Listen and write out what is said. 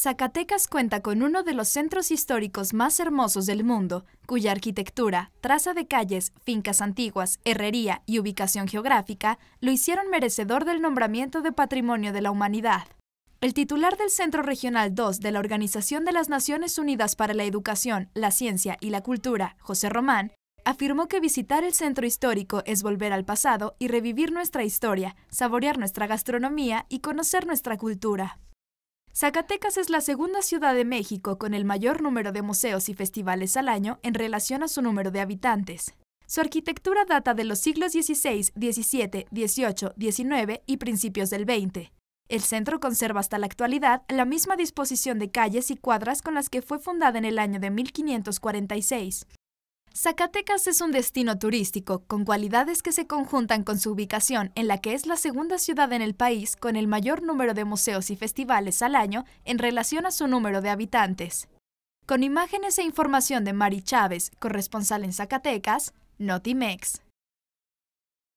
Zacatecas cuenta con uno de los centros históricos más hermosos del mundo, cuya arquitectura, traza de calles, fincas antiguas, herrería y ubicación geográfica lo hicieron merecedor del nombramiento de Patrimonio de la Humanidad. El titular del Centro Regional 2 de la Organización de las Naciones Unidas para la Educación, la Ciencia y la Cultura, José Román, afirmó que visitar el centro histórico es volver al pasado y revivir nuestra historia, saborear nuestra gastronomía y conocer nuestra cultura. Zacatecas es la segunda ciudad de México con el mayor número de museos y festivales al año en relación a su número de habitantes. Su arquitectura data de los siglos XVI, XVII, XVIII, XIX y principios del XX. El centro conserva hasta la actualidad la misma disposición de calles y cuadras con las que fue fundada en el año de 1546. Zacatecas es un destino turístico con cualidades que se conjuntan con su ubicación en la que es la segunda ciudad en el país con el mayor número de museos y festivales al año en relación a su número de habitantes. Con imágenes e información de Mari Chávez, corresponsal en Zacatecas, Notimex.